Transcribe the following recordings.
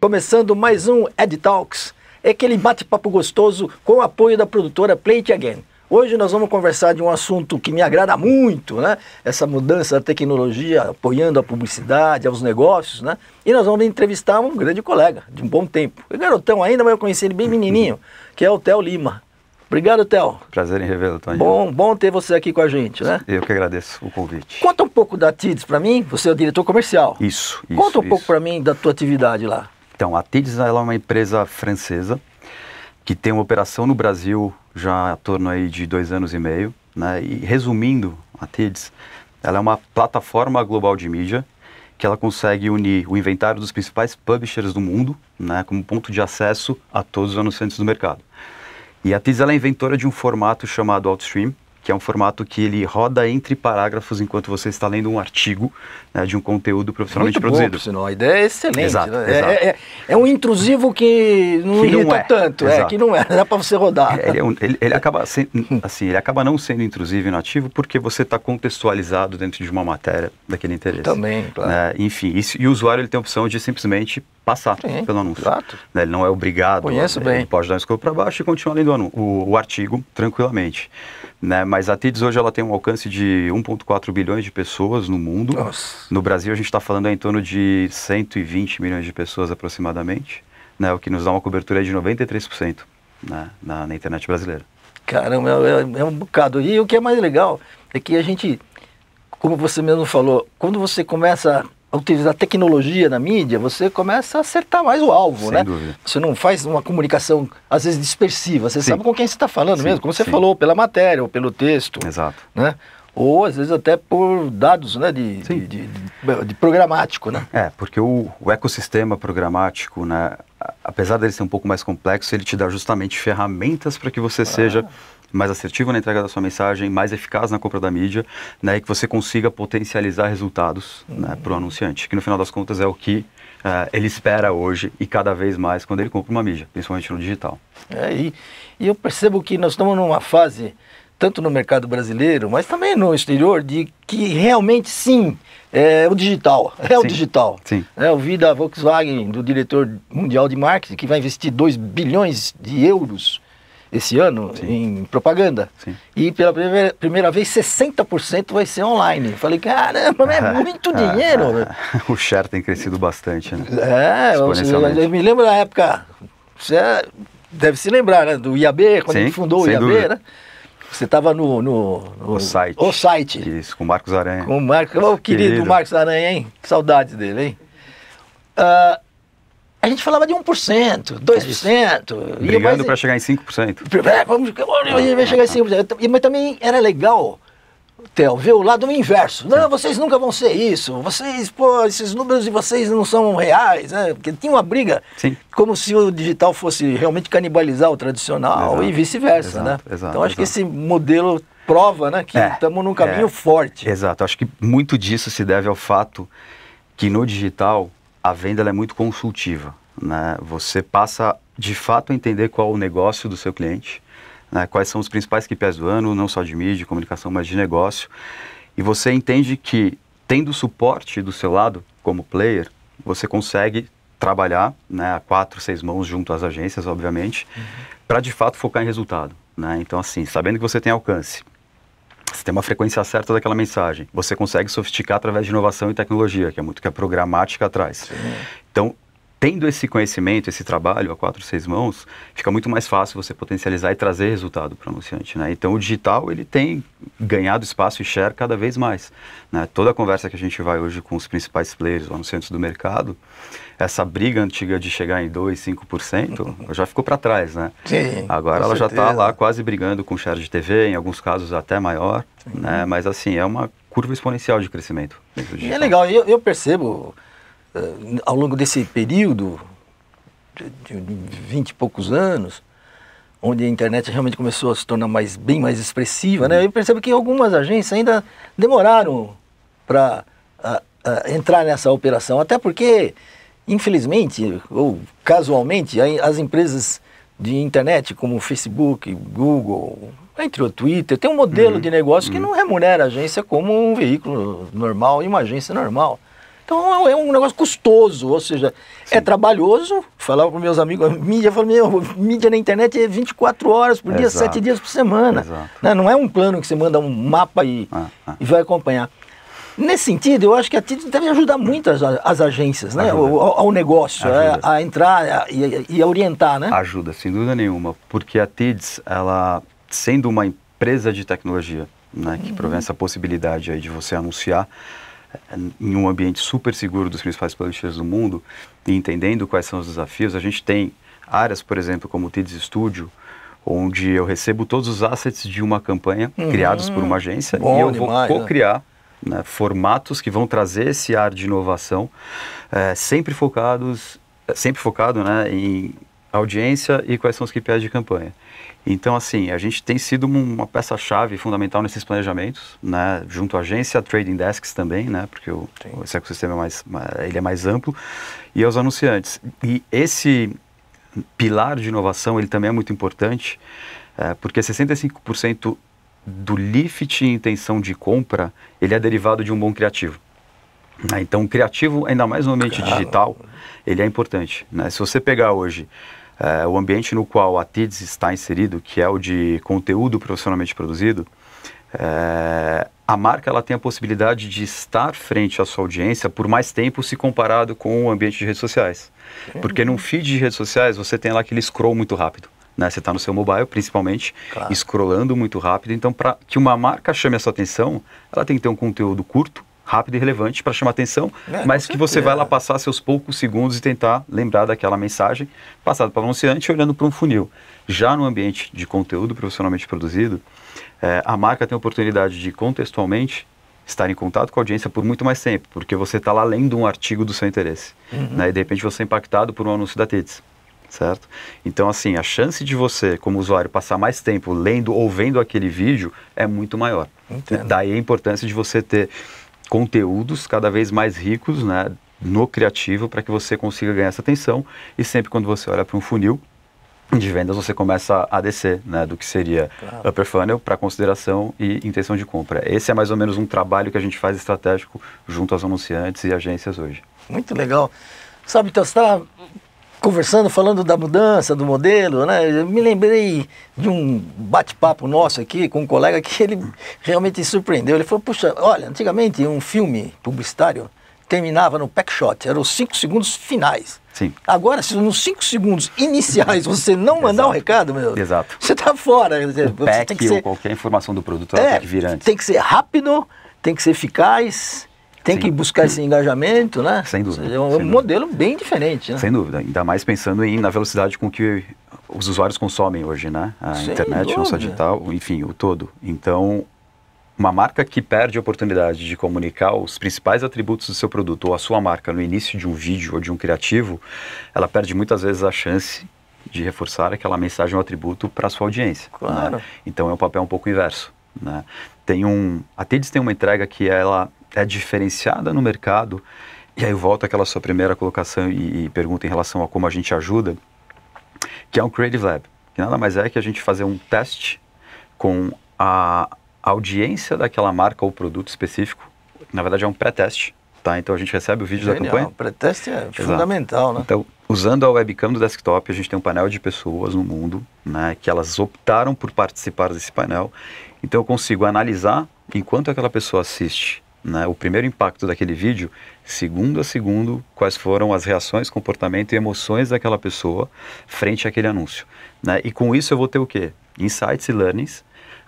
Começando mais um Ed Talks, é aquele bate-papo gostoso com o apoio da produtora Play Again. Hoje nós vamos conversar de um assunto que me agrada muito, né? Essa mudança da tecnologia apoiando a publicidade, aos negócios, né? E nós vamos entrevistar um grande colega de um bom tempo. É garotão ainda, mas eu conheci ele bem menininho, que é o Theo Lima. Obrigado, Theo. Prazer em revê-lo, Tony. Bom, bom ter você aqui com a gente, né? Eu que agradeço o convite. Conta um pouco da TIDS para mim. Você é o diretor comercial. Isso, isso Conta um isso. pouco para mim da tua atividade lá. Então, a TIDS é uma empresa francesa que tem uma operação no Brasil já há torno aí de dois anos e meio. Né? E resumindo, a TIDS ela é uma plataforma global de mídia que ela consegue unir o inventário dos principais publishers do mundo né, como ponto de acesso a todos os anunciantes do mercado. E a TIDS é inventora de um formato chamado Outstream, que é um formato que ele roda entre parágrafos enquanto você está lendo um artigo né, de um conteúdo profissionalmente Muito produzido. Bom, senão, a ideia é excelente. Exato, né? É, exato. É, é, é, um intrusivo que não que irrita não é. tanto, é, que não é, dá para você rodar. É, ele, é um, ele, ele acaba se, assim, ele acaba não sendo intrusivo e nativo porque você está contextualizado dentro de uma matéria daquele interesse. Também, claro. Né? Enfim, isso, e o usuário ele tem a opção de simplesmente passar Sim, pelo anúncio. Exato. Né, ele não é obrigado. Conheço bem. Ele pode dar um escroto para baixo e continuar lendo o, o, o artigo tranquilamente. Né? Mas a TIDS hoje ela tem um alcance de 1,4 bilhões de pessoas no mundo. Nossa. No Brasil a gente está falando em torno de 120 milhões de pessoas aproximadamente, né? o que nos dá uma cobertura de 93% né? na, na internet brasileira. Caramba, é, é, é, um bocado. E o que é mais legal é que a gente, como você mesmo falou, quando você começa utilizar tecnologia na mídia, você começa a acertar mais o alvo, Sem né? Dúvida. Você não faz uma comunicação, às vezes, dispersiva. Você sim. sabe com quem você está falando sim, mesmo, como você sim. falou, pela matéria ou pelo texto. Exato. Né? Ou, às vezes, até por dados né, de, de, de, de, programático, né? É, porque o, o ecossistema programático, né, apesar dele ser um pouco mais complexo, ele te dá justamente ferramentas para que você ah. seja mais assertivo na entrega da sua mensagem, mais eficaz na compra da mídia, né, e que você consiga potencializar resultados né, uhum. né, para o anunciante, que no final das contas é o que uh, ele espera hoje e cada vez mais quando ele compra uma mídia, principalmente no digital. É, e, e eu percebo que nós estamos numa fase, tanto no mercado brasileiro, mas também no exterior, de que realmente sim, é o digital, é o digital. Sim. É, eu vi da Volkswagen, do diretor mundial de marketing, que vai investir 2 bilhões de euros esse ano Sim. em propaganda. Sim. E pela primeira, primeira vez, 60% vai ser online. Falei, caramba, é muito dinheiro. o share tem crescido bastante, né? É, eu, me lembro da época, você é, deve se lembrar, né? Do IAB, quando Sim, gente fundou o IAB, dúvida. né? Você estava no, no, no, o site. O site. Isso, com o Marcos Aranha. Com o Marcos, querido, querido Marcos Aranha, hein? Saudades dele, hein? Uh, gente falava de 1%, 2%. Brigando para chegar em 5%. É, vamos, chegar em 5%. Mas também era legal, Theo, ver o lado inverso. Não, vocês nunca vão ser isso. Vocês, pô, esses números de vocês não são reais. Né? Porque tinha uma briga Sim. como se o digital fosse realmente canibalizar o tradicional exato, e vice-versa, né? Exato, então acho exato. que esse modelo prova né, que é, estamos é, num caminho é, forte. Exato. Acho que muito disso se deve ao fato que no digital a venda é muito consultiva. Né? Você passa de fato a entender qual o negócio do seu cliente, né? quais são os principais KPIs do ano, não só de mídia, de comunicação, mas de negócio. E você entende que, tendo suporte do seu lado, como player, você consegue trabalhar né, a quatro, seis mãos junto às agências, obviamente, uhum. para de fato focar em resultado. Né? Então, assim, sabendo que você tem alcance, você tem uma frequência certa daquela mensagem, você consegue sofisticar através de inovação e tecnologia, que é muito que a programática traz. Sim. Então, tendo esse conhecimento, esse trabalho a quatro, seis mãos, fica muito mais fácil você potencializar e trazer resultado para o anunciante, né? Então o digital ele tem ganhado espaço e share cada vez mais, né? Toda a conversa que a gente vai hoje com os principais players, os anunciantes do mercado, essa briga antiga de chegar em 2, 5%, já ficou para trás, né? Sim. Agora ela tá certeza. já está lá quase brigando com share de TV, em alguns casos até maior, né? Uhum. Mas assim, é uma curva exponencial de crescimento. E é legal, eu, eu percebo eh, ao longo desse período de vinte e poucos anos, onde a internet realmente começou a se tornar mais, bem mais expressiva, né? Eu percebo que algumas agências ainda demoraram para entrar nessa operação, até porque, infelizmente ou casualmente, as empresas de internet como Facebook, Google, entre o Twitter, tem um modelo uhum. de negócio que uhum. não remunera a agência como um veículo normal e uma agência normal. Então é, é um negócio custoso, ou seja, é Sim. é trabalhoso. Falava com meus amigos, mídia, falava, meu, mídia na internet é 24 horas por dia, Exato. 7 dias por semana. Né? Não é um plano que você manda um mapa e, ah, ah. e vai acompanhar. Nesse sentido, eu acho que a Tito deve ajudar muito as, as agências, né? Ao, ao, negócio, é, a, a, entrar a, e, a orientar, né? Ajuda, sem dúvida nenhuma, porque a TIDS, ela, sendo uma empresa de tecnologia, né, que uhum. provém essa possibilidade aí de você anunciar, em um ambiente super seguro dos principais publishers do mundo e entendendo quais são os desafios, a gente tem áreas, por exemplo, como o Tids Studio, onde eu recebo todos os assets de uma campanha uhum. criados por uma agência Bom, e eu vou né? co-criar né? né, formatos que vão trazer esse ar de inovação, é, sempre focados, eh, sempre focado né, em audiência e quais são os KPIs de campanha. Então, assim, a gente tem sido uma peça-chave fundamental nesses planejamentos, né? Junto à agência, trading desks também, né? Porque o, esse ecossistema é mais, ele é mais amplo. E aos anunciantes. E esse pilar de inovação, ele também é muito importante, é, porque 65% do lift em intenção de compra, ele é derivado de um bom criativo. Né. Então, criativo, ainda mais no ambiente claro. digital, ele é importante. Né? Se você pegar hoje é, o ambiente no qual a TIDS está inserido, que é o de conteúdo profissionalmente produzido, é, a marca ela tem a possibilidade de estar frente à sua audiência por mais tempo se comparado com o ambiente de redes sociais. Uhum. Porque num feed de redes sociais você tem lá aquele scroll muito rápido. Né? Você está no seu mobile, principalmente, claro. scrollando muito rápido. Então, para que uma marca chame a sua atenção, ela tem que ter um conteúdo curto, rápido e relevante para chamar atenção, é, mas que você vai lá passar seus poucos segundos e tentar lembrar daquela mensagem passada para o anunciante olhando para um funil. Já no ambiente de conteúdo profissionalmente produzido, é, a marca tem a oportunidade de contextualmente estar em contato com a audiência por muito mais tempo, porque você está lá lendo um artigo do seu interesse. Uhum. Né? E de repente você é impactado por um anúncio da TEDs. certo? Então, assim, a chance de você, como usuário, passar mais tempo lendo ou vendo aquele vídeo é muito maior. Entendo. Daí a importância de você ter conteúdos cada vez mais ricos né, no criativo para que você consiga ganhar essa atenção. E sempre quando você olha para um funil de vendas, você começa a descer né, do que seria claro. upper funnel para consideração e intenção de compra. Esse é mais ou menos um trabalho que a gente faz estratégico junto aos anunciantes e agências hoje. Muito legal. Sabe, testar conversando, falando da mudança, do modelo, né? Eu me lembrei de um bate-papo nosso aqui com um colega que ele realmente surpreendeu. Ele falou, puxa, olha, antigamente um filme publicitário terminava no pack shot, eram os cinco segundos finais. Sim. Agora, se nos cinco segundos iniciais você não mandar um recado, meu, Exato. você está fora. o você pack tem que ser... qualquer informação do produto é, tem que vir antes. Tem que ser rápido, tem que ser eficaz tem Sim. que buscar esse engajamento, né? Sem dúvida. Seja, é um, é modelo bem diferente, né? Sem dúvida. Ainda mais pensando em, na velocidade com que os usuários consomem hoje, né? A Sem internet, dúvida. não só digital, enfim, o todo. Então, uma marca que perde a oportunidade de comunicar os principais atributos do seu produto ou a sua marca no início de um vídeo ou de um criativo, ela perde muitas vezes a chance de reforçar aquela mensagem ou atributo para a sua audiência. Né? Claro. Né? Então é um papel um pouco inverso. Né? Tem um, a TIDS tem uma entrega que ela é diferenciada no mercado. E aí eu volto àquela sua primeira colocação e, e pergunta em relação a como a gente ajuda, que é um Creative Lab, que nada mais é que a gente fazer um teste com a audiência daquela marca ou produto específico. Na verdade é um pré-teste, tá? Então a gente recebe o vídeo Genial. da campanha. O pré-teste é Exato. fundamental, né? Então usando a webcam do desktop, a gente tem um painel de pessoas no mundo, né, que elas optaram por participar desse painel. Então eu consigo analisar enquanto aquela pessoa assiste, né, o primeiro impacto daquele vídeo, segundo a segundo, quais foram as reações, comportamento e emoções daquela pessoa frente àquele anúncio, né? E com isso eu vou ter o quê? Insights e learnings,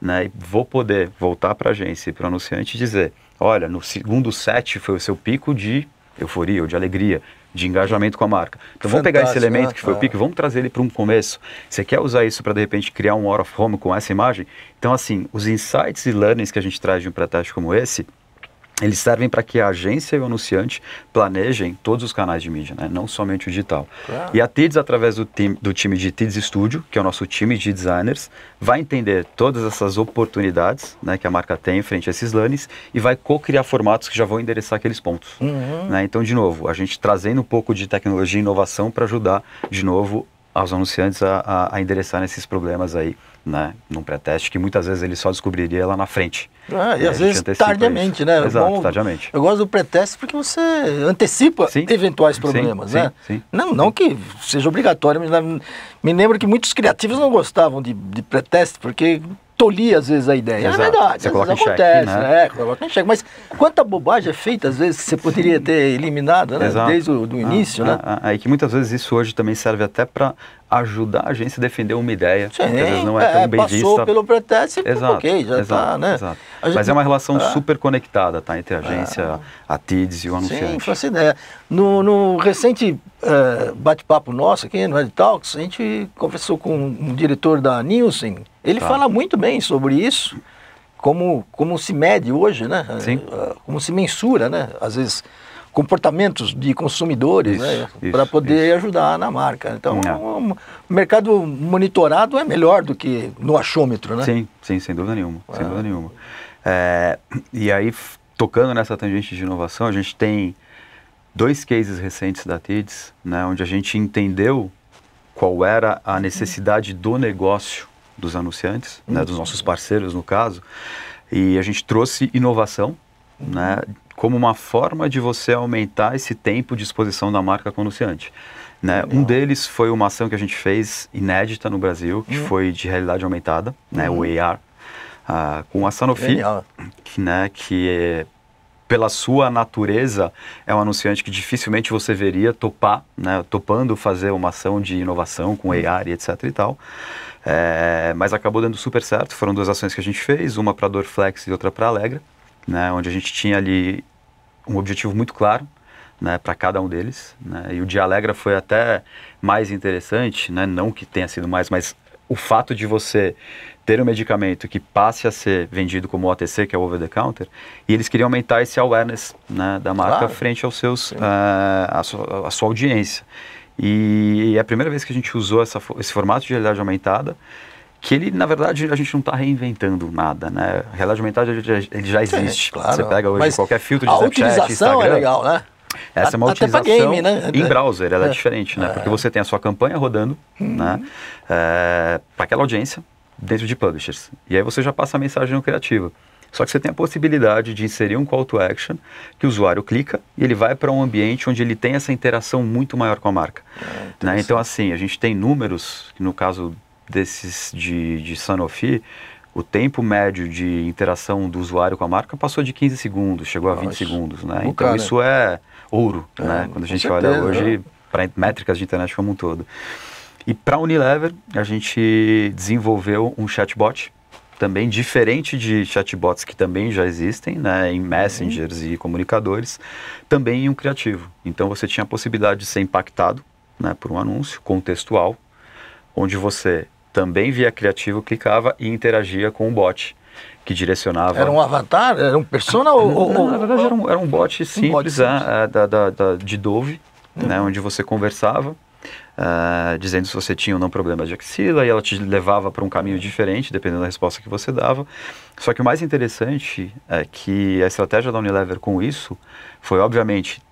né? E vou poder voltar para a agência e para o anunciante e dizer, olha, no segundo set foi o seu pico de euforia ou de alegria de engajamento com a marca. Então Fantástico, vamos pegar esse elemento né? que foi o pique, é. vamos trazer ele para um começo. Você quer usar isso para de repente criar um out of home com essa imagem? Então assim, os insights e learnings que a gente traz de um pré-teste como esse, eles servem para que a agência e o anunciante planejem todos os canais de mídia, né? não somente o digital. Claro. E a TIDS, através do time, do time de TIDS Studio, que é o nosso time de designers, vai entender todas essas oportunidades né, que a marca tem frente a esses lanes e vai co-criar formatos que já vão endereçar aqueles pontos. Uhum. Né? Então, de novo, a gente trazendo um pouco de tecnologia e inovação para ajudar, de novo, aos anunciantes a, a, a endereçar esses problemas aí né, num pré-teste que muitas vezes ele só descobriria lá na frente. Ah, e né, às vezes tardiamente, isso. né? É Exato, Bom, tardiamente. Eu gosto do pré-teste porque você antecipa sim, eventuais problemas, sim, né? Sim, não, não que seja obrigatório, mas me lembro que muitos criativos não gostavam de, de pré-teste porque tolia às vezes a ideia. Exato. É verdade, você às vezes acontece, cheque, né? É, coloca em né? Né? Mas quanta bobagem é feita, às vezes, que você poderia ter eliminado né? desde o do ah, início, ah, né? Ah, ah, que muitas vezes isso hoje também serve até para ajudar a agência a defender uma ideia, Sim, que às vezes não é, é tão bem passou vista. Passou pelo pretexto, exato, ok, já está né? Exato. Gente, Mas é uma relação é, super conectada, tá? Entre a é. agência, a TIDS e o anunciante. Sim, faço ideia. No, no recente é, bate-papo nosso aqui no Red Talks, a gente conversou com um diretor da Nielsen, ele tá. fala muito bem sobre isso, como, como se mede hoje, né? Sim. É, como se mensura, né? Às vezes comportamentos de consumidores né, para poder isso. ajudar na marca. Então, o é. um, um mercado monitorado é melhor do que no achômetro, né? Sim, sim, sem dúvida nenhuma, sem é. dúvida nenhuma. É, e aí, tocando nessa tangente de inovação, a gente tem dois cases recentes da TIDS, né, onde a gente entendeu qual era a necessidade do negócio dos anunciantes, né, dos uhum. nossos parceiros no caso, e a gente trouxe inovação né, como uma forma de você aumentar esse tempo de exposição da marca com o anunciante. Né? Um deles foi uma ação que a gente fez inédita no Brasil, que uhum. foi de realidade aumentada, né? Uhum. o hum. AR, uh, ah, com a Sanofi, que, né, que é, pela sua natureza é um anunciante que dificilmente você veria topar, né, topando fazer uma ação de inovação com uhum. AR e etc e tal. É, mas acabou dando super certo. Foram duas ações que a gente fez, uma para Dorflex e outra para Alegra né, onde a gente tinha ali um objetivo muito claro né, para cada um deles. Né, e o de Alegra foi até mais interessante, né, não que tenha sido mais, mas o fato de você ter um medicamento que passe a ser vendido como OTC, que é o over the counter, e eles queriam aumentar esse awareness né, da marca claro. frente aos seus, uh, eh, a, sua, a, sua, audiência. E é a primeira vez que a gente usou essa, esse formato de realidade aumentada que ele, na verdade, a gente não está reinventando nada, né? A realidade aumentada ele já é, existe. claro. Você pega hoje Mas qualquer filtro de a Snapchat, utilização é Instagram, é legal, né? Essa é uma Até utilização game, né? em browser, ela é, é diferente, né? É. Porque você tem a sua campanha rodando, hum. né? É, para aquela audiência dentro de publishers. E aí você já passa a mensagem no criativo. Só que você tem a possibilidade de inserir um call to action que o usuário clica e ele vai para um ambiente onde ele tem essa interação muito maior com a marca. É, né? Então, assim, a gente tem números, que no caso desses de, de Sanofi, o tempo médio de interação do usuário com a marca passou de 15 segundos, chegou Nossa. a 20 segundos, né? Então cara. isso é ouro, é, né? Quando a gente certeza, olha hoje né? para métricas de internet como um todo. E para a Unilever, a gente desenvolveu um chatbot também diferente de chatbots que também já existem, né, em messengers uhum. e comunicadores, também em um criativo. Então você tinha a possibilidade de ser impactado, né, por um anúncio contextual, onde você também via criativo, clicava e interagia com o bot que direcionava. Era um avatar? Era um persona? Ou, não, ou, na verdade, era um, era um bot simples, um bot simples. Ah, ah, da, da, da, de Dove, uhum. né, onde você conversava. Ah, dizendo se você tinha ou não problema de axila, e ela te levava para um caminho diferente, dependendo da resposta que você dava. Só que o mais interessante é que a estratégia da Unilever com isso foi, obviamente,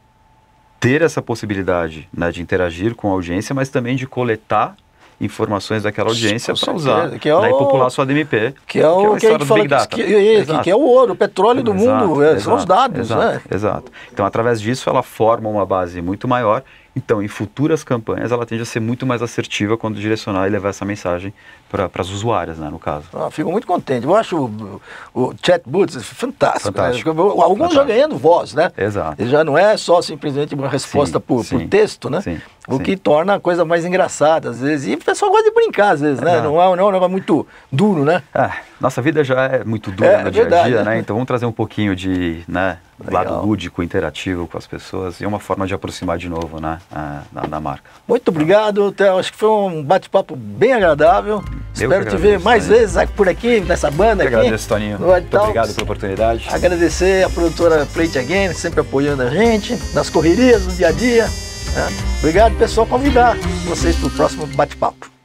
ter essa possibilidade né, de interagir com a audiência, mas também de coletar informações daquela audiência para usar é é que é o, popular sua DMP. Que é o que, é que a gente fala, é, Que, que, é, o ouro, o petróleo do exato, mundo, exato, são os dados. Exato, né? exato. Então, através disso, ela forma uma base muito maior então, em futuras campanhas, ela tende a ser muito mais assertiva quando direcionar e levar essa mensagem para as usuárias, né, no caso. Ah, fico muito contente. Eu acho o, o chatbot fantástico. fantástico. Né? Alguns fantástico. já ganhando voz, né? Exato. Ele já não é só simplesmente uma resposta sim, por, sim. por, texto, né? Sim, o que torna a coisa mais engraçada, às vezes. E o pessoal gosta de brincar, às vezes, né? Não é, não é um muito duro, né? É, nossa vida já é muito dura é, no é dia a dia, né? né? Então vamos trazer um pouquinho de, né, Legal. lado lúdico, interativo com as pessoas e uma forma de aproximar de novo né, na, na marca. Muito obrigado, Theo. Acho que foi um bate-papo bem agradável. Eu Espero te ver mais vezes por aqui, nessa banda eu aqui. Agradeço, Toninho. No Muito então, obrigado pela oportunidade. Agradecer a produtora Plate Again, sempre apoiando a gente nas correrias, no dia a dia. Né? Obrigado, pessoal, convidar vocês para o próximo bate-papo.